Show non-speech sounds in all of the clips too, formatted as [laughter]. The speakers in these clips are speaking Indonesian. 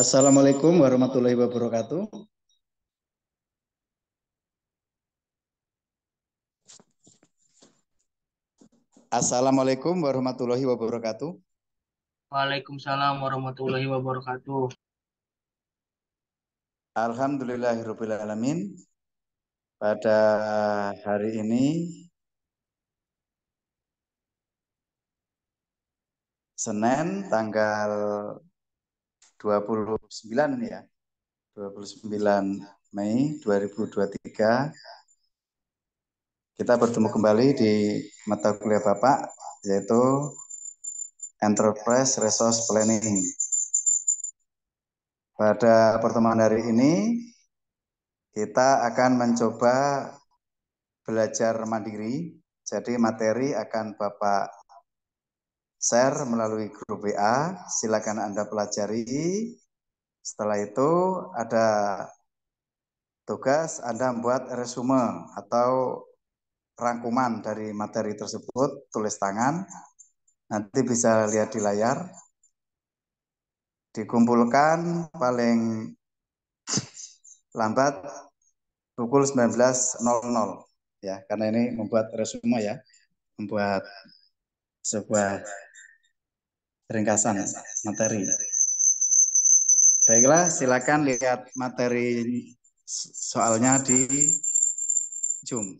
Assalamualaikum warahmatullahi wabarakatuh. Assalamualaikum warahmatullahi wabarakatuh. Waalaikumsalam warahmatullahi wabarakatuh. Alhamdulillahirrahmanirrahim. Pada hari ini Senin tanggal 29 ya. 29 Mei 2023 kita bertemu kembali di mata kuliah Bapak yaitu Enterprise Resource Planning. Pada pertemuan hari ini kita akan mencoba belajar mandiri. Jadi materi akan Bapak share melalui grup WA. Silakan Anda pelajari. Setelah itu ada tugas Anda membuat resume atau rangkuman dari materi tersebut, tulis tangan. Nanti bisa lihat di layar. Dikumpulkan paling lambat pukul 19.00 ya karena ini membuat resume ya membuat sebuah ringkasan materi. Baiklah, silakan lihat materi soalnya di Zoom.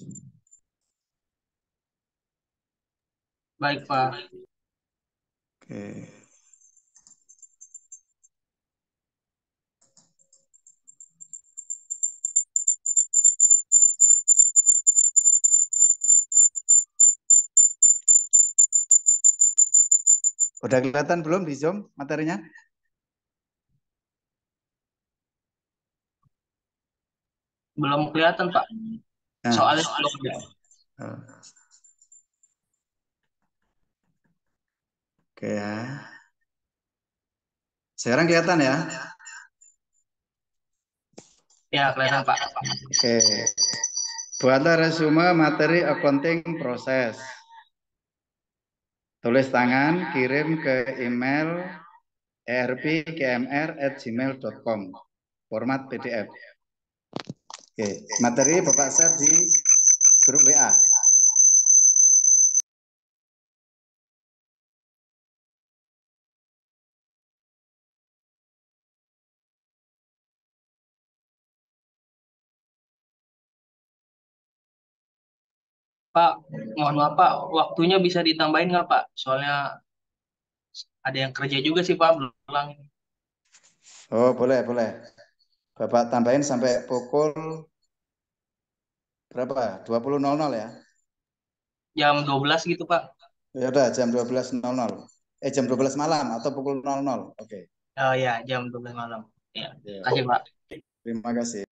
Baik, Pak. Oke. Udah kelihatan belum di Zoom materinya? Belum kelihatan, Pak. Nah. Soalnya belum Oke ya. Sekarang kelihatan ya? Ya, kelihatan, Pak. Oke. Buatlah resume materi accounting proses. Tulis tangan, kirim ke email erpkmr@gmail.com format PDF. Oke, materi Bapak share di grup WA. Pak, mohon maaf Pak, waktunya bisa ditambahin nggak Pak? Soalnya ada yang kerja juga sih Pak, belum pulang. Oh boleh, boleh. Bapak tambahin sampai pukul berapa? 20.00 ya? Jam 12 gitu Pak. Ya udah jam 12.00. Eh jam 12 malam atau pukul 00. Oke. Okay. Oh ya, jam 12 malam. ya. Terima kasih Pak. Terima kasih.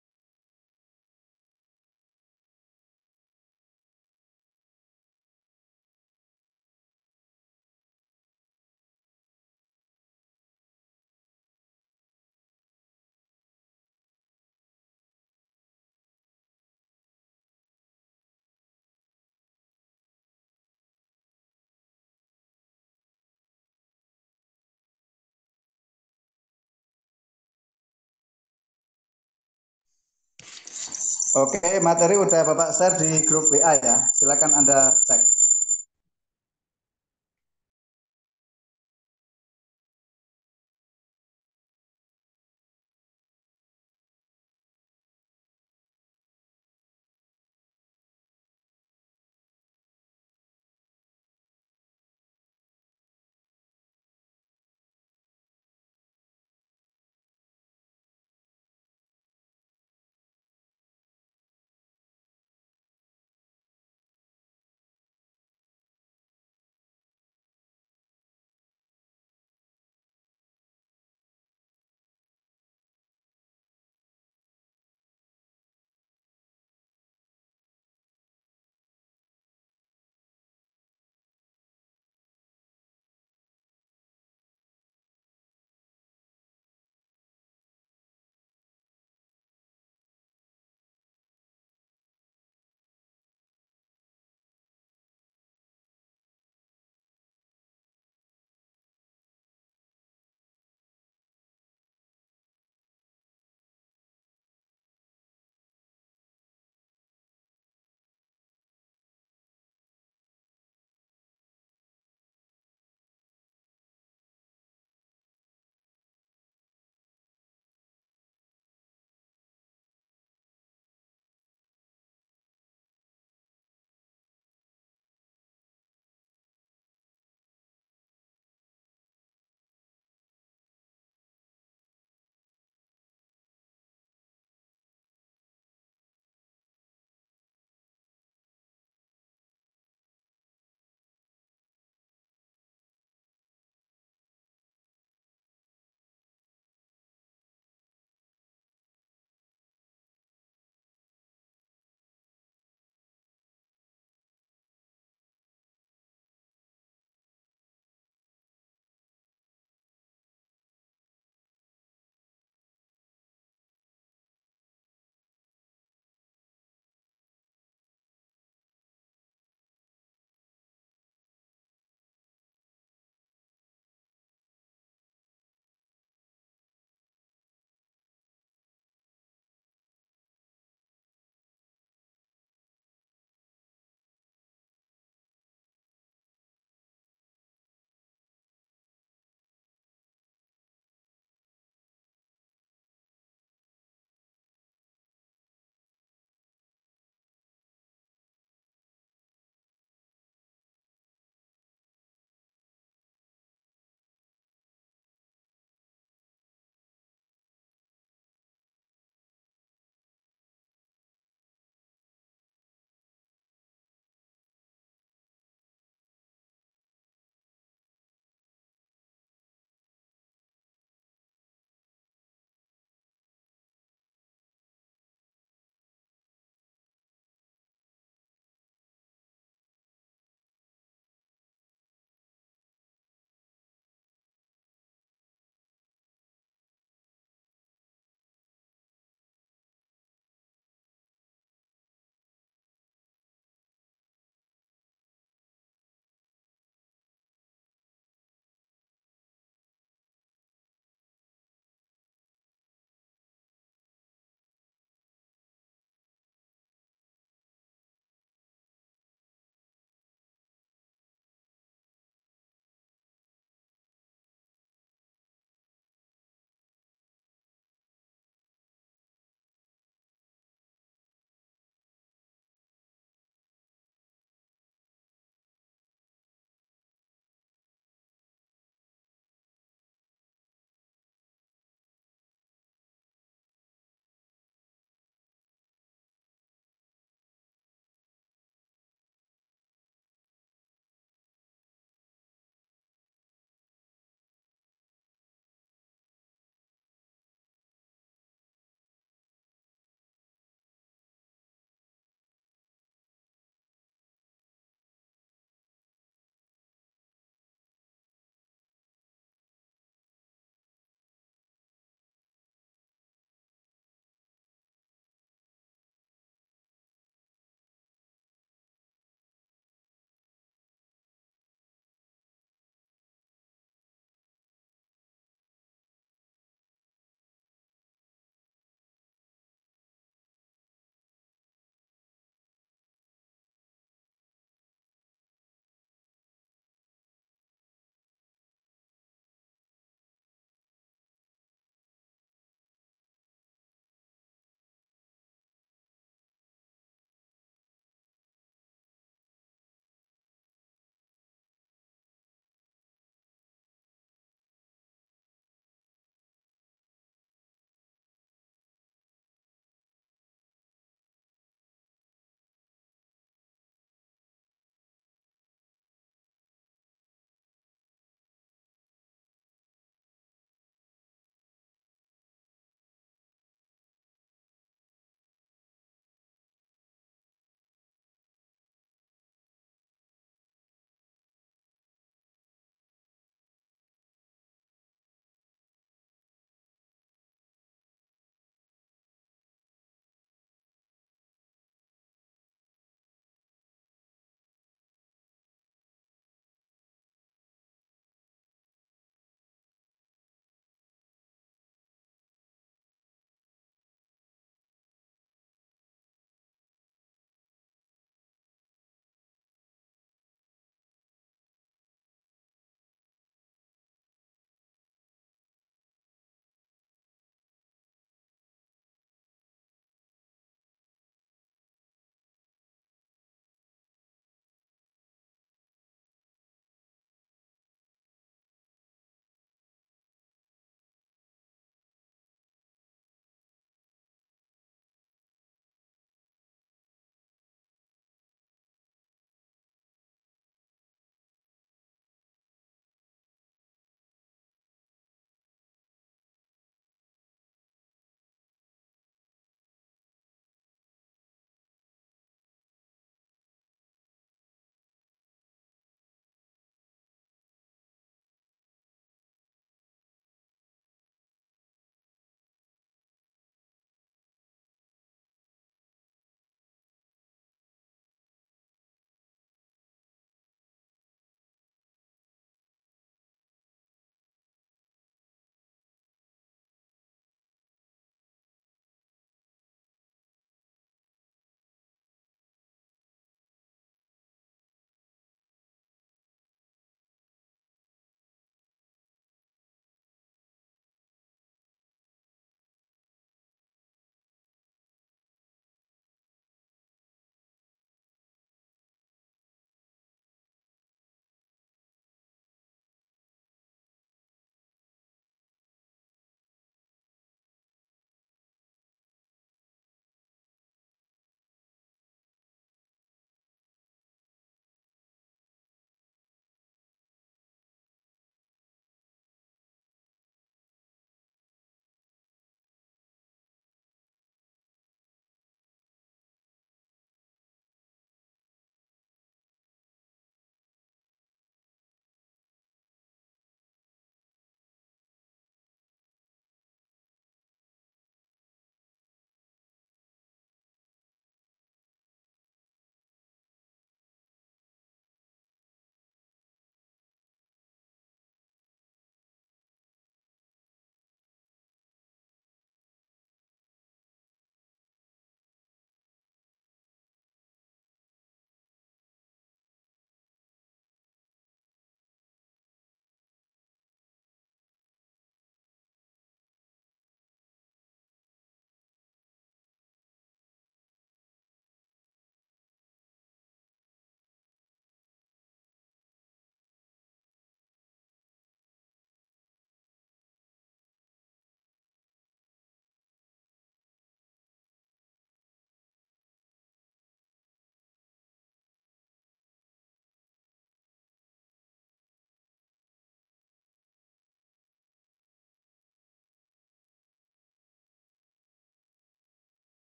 Oke, materi udah Bapak share di grup WA ya. Silakan Anda cek.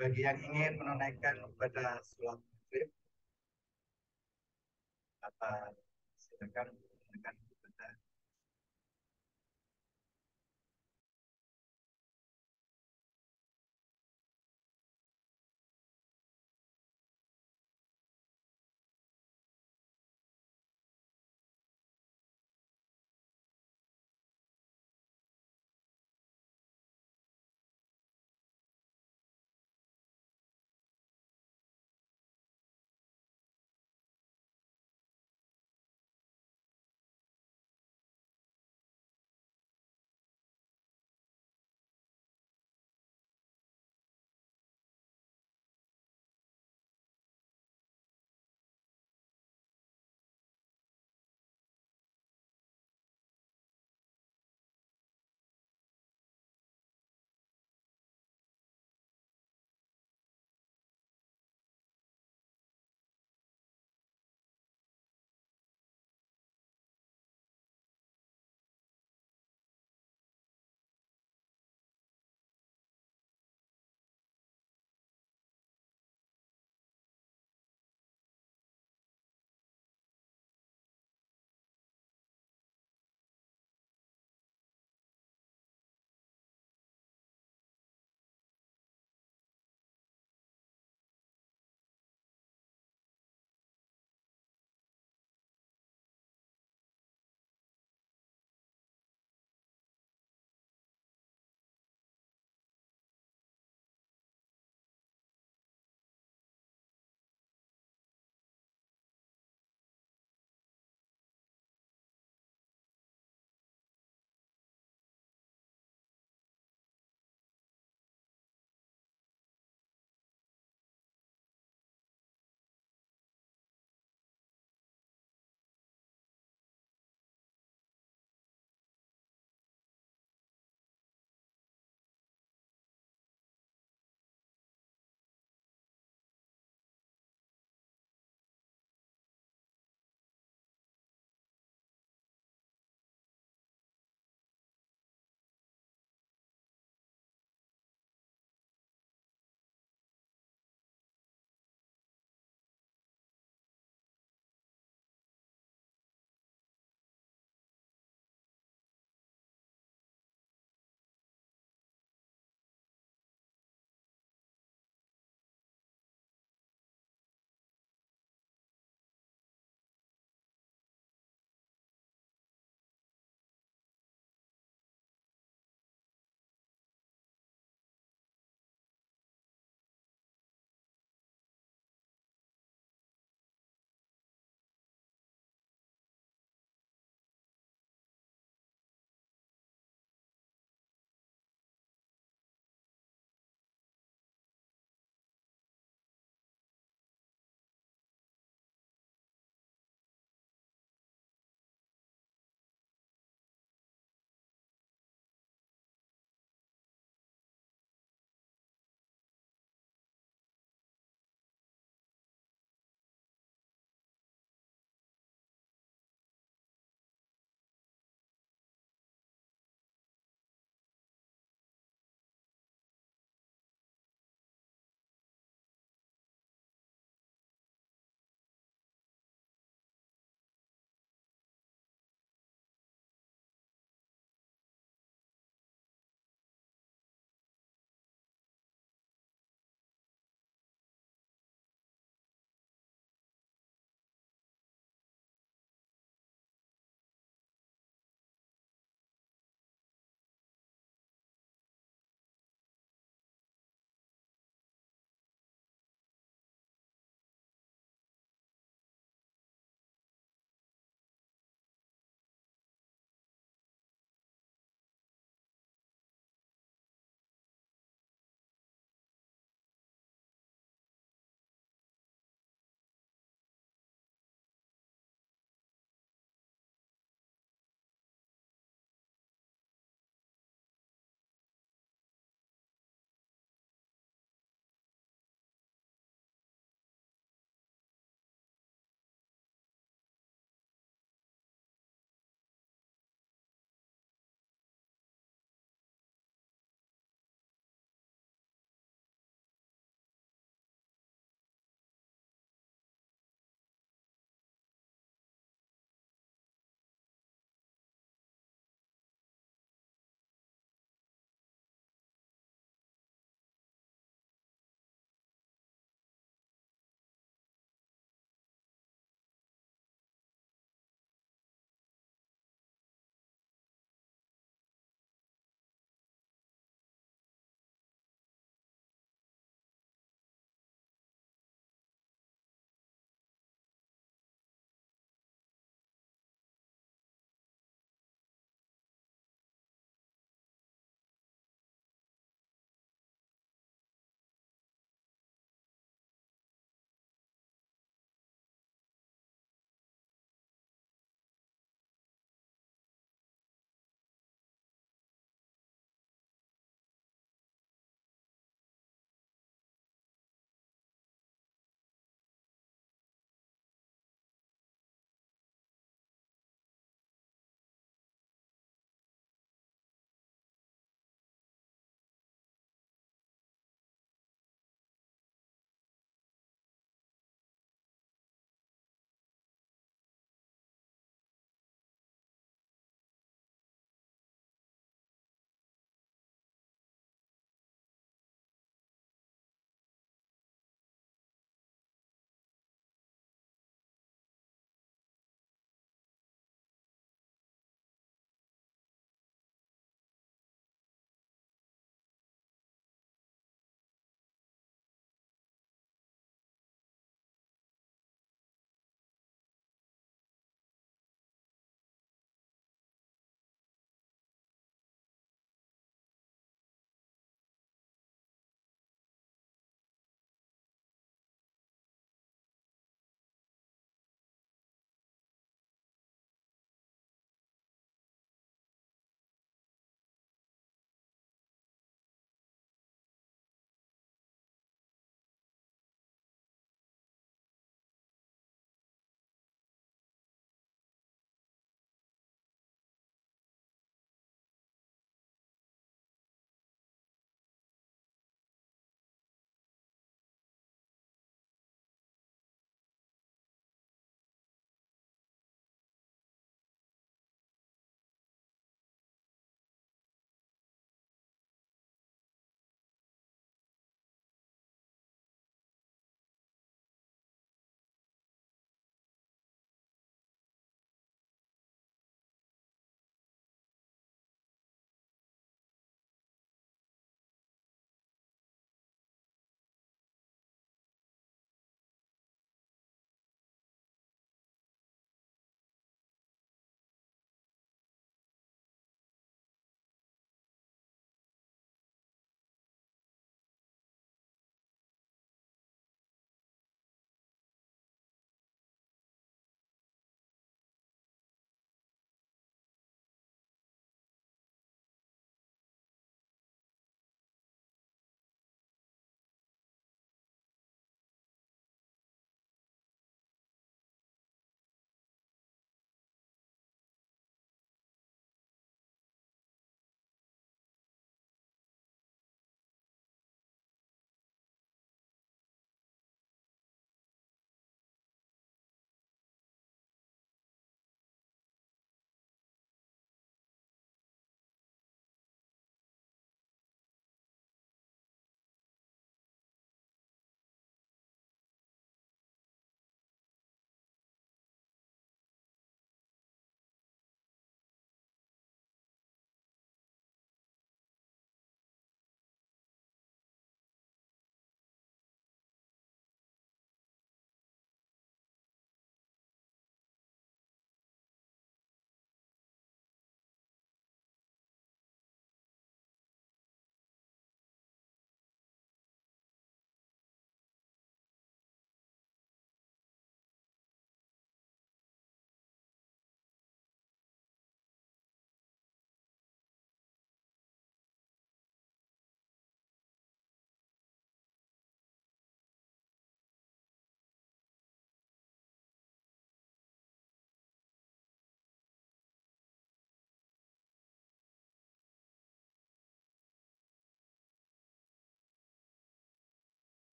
bagi yang ingin menunaikan pada sholat maghrib, apa silakan menunaikan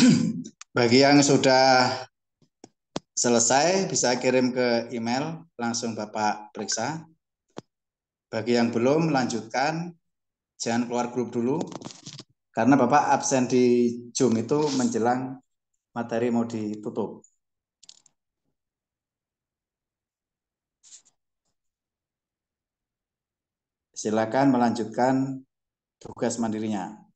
[clears throat] Bagi yang sudah selesai bisa kirim ke email langsung Bapak periksa. Bagi yang belum lanjutkan jangan keluar grup dulu karena Bapak absen di Zoom itu menjelang materi mau ditutup. Silakan melanjutkan tugas mandirinya.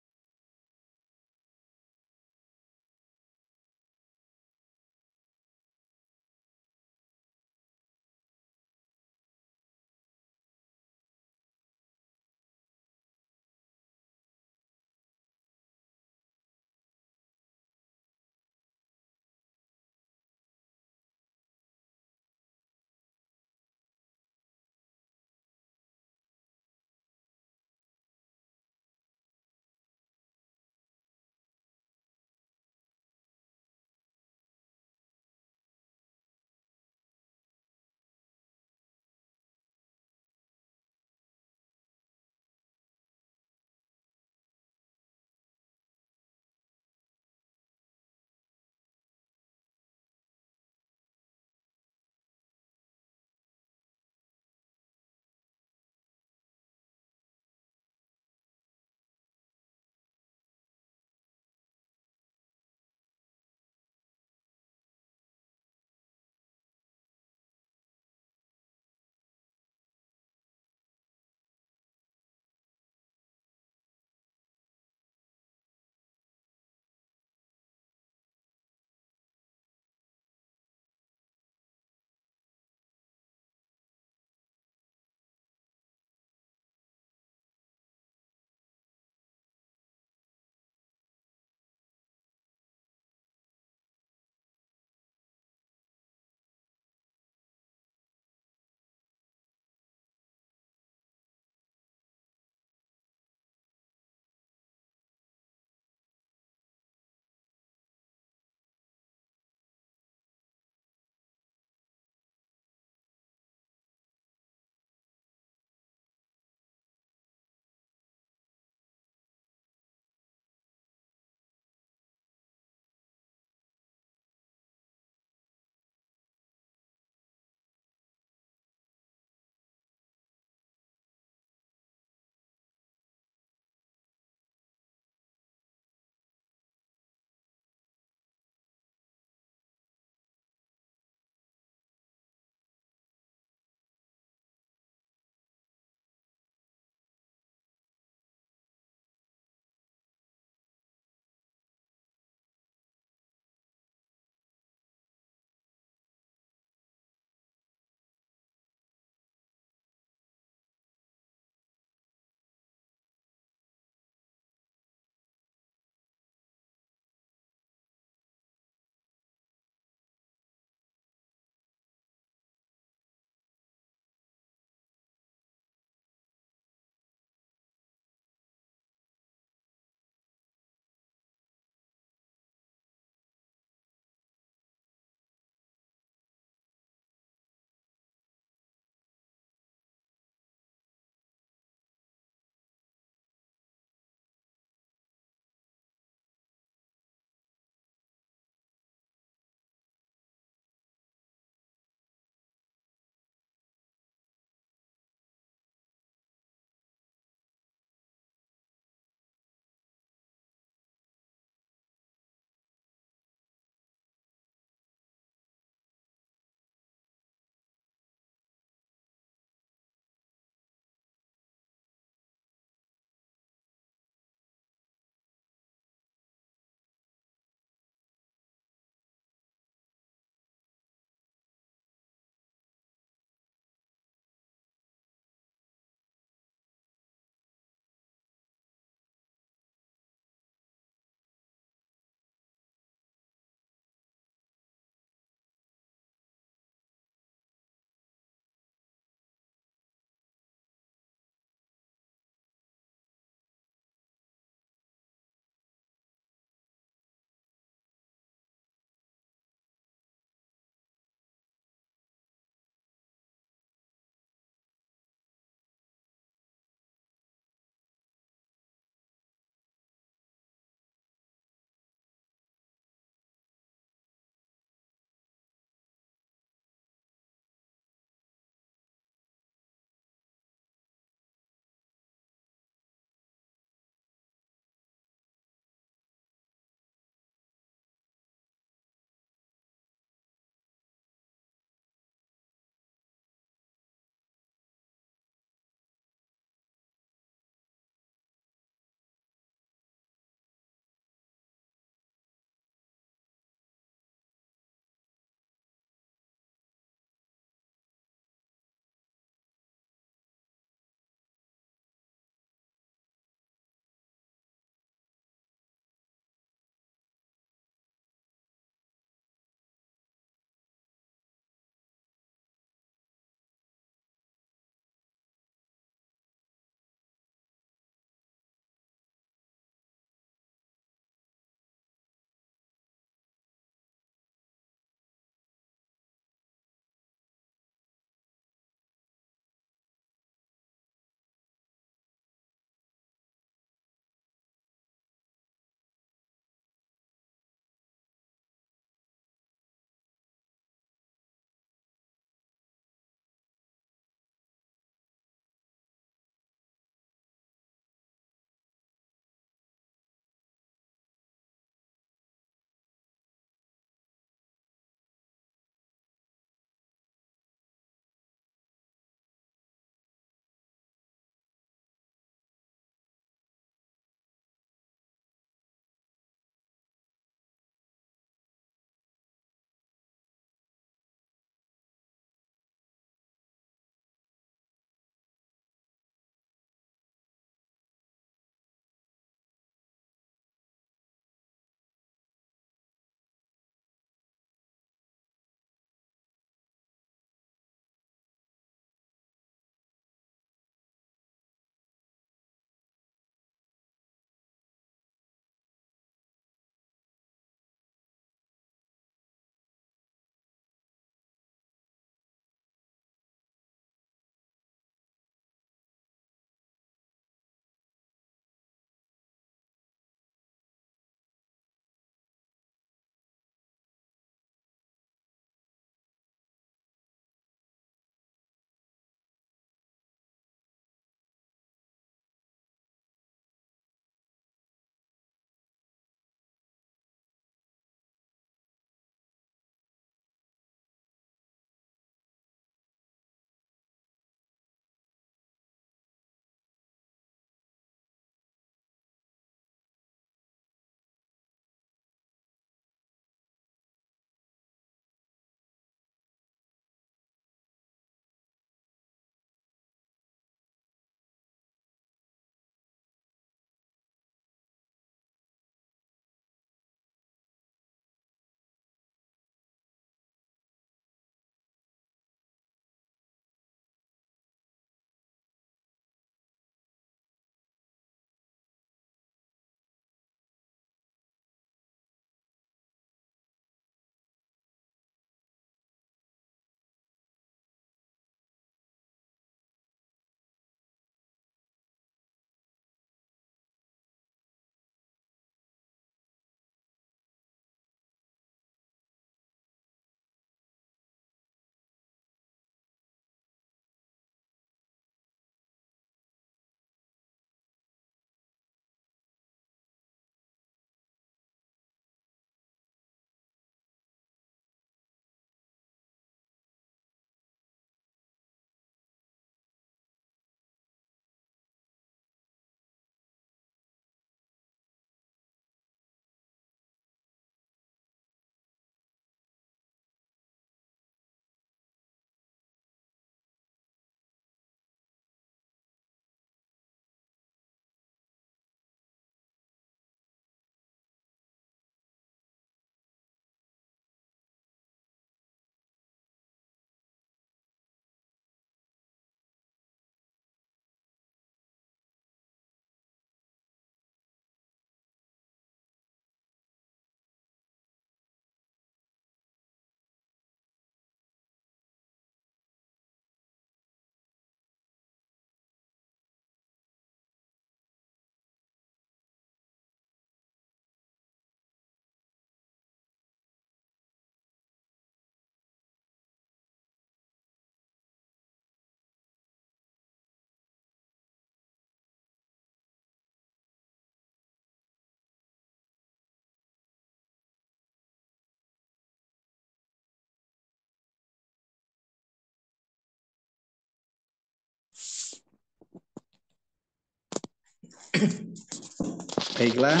Baiklah,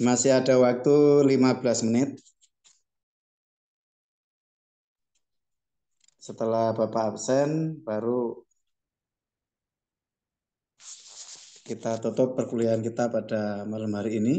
masih ada waktu 15 menit. Setelah Bapak absen, baru kita tutup perkuliahan kita pada malam hari ini.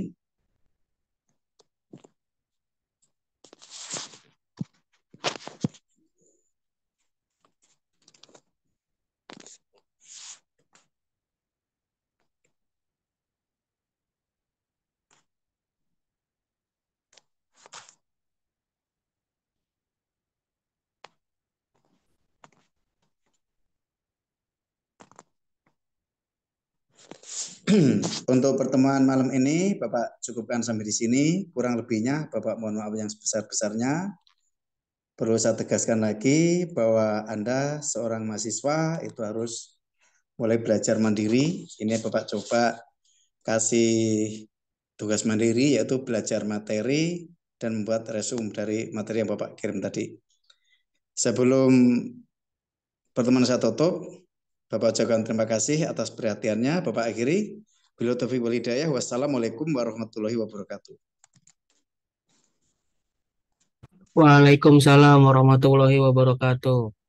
Untuk pertemuan malam ini, Bapak cukupkan sampai di sini. Kurang lebihnya, Bapak mohon maaf yang sebesar-besarnya. Perlu saya tegaskan lagi bahwa Anda seorang mahasiswa itu harus mulai belajar mandiri. Ini Bapak coba kasih tugas mandiri yaitu belajar materi dan membuat resum dari materi yang Bapak kirim tadi. Sebelum pertemuan saya tutup, Bapak ucapkan terima kasih atas perhatiannya. Bapak akhiri. Bila taufiq wal hidayah. Wassalamualaikum warahmatullahi wabarakatuh. Waalaikumsalam warahmatullahi wabarakatuh.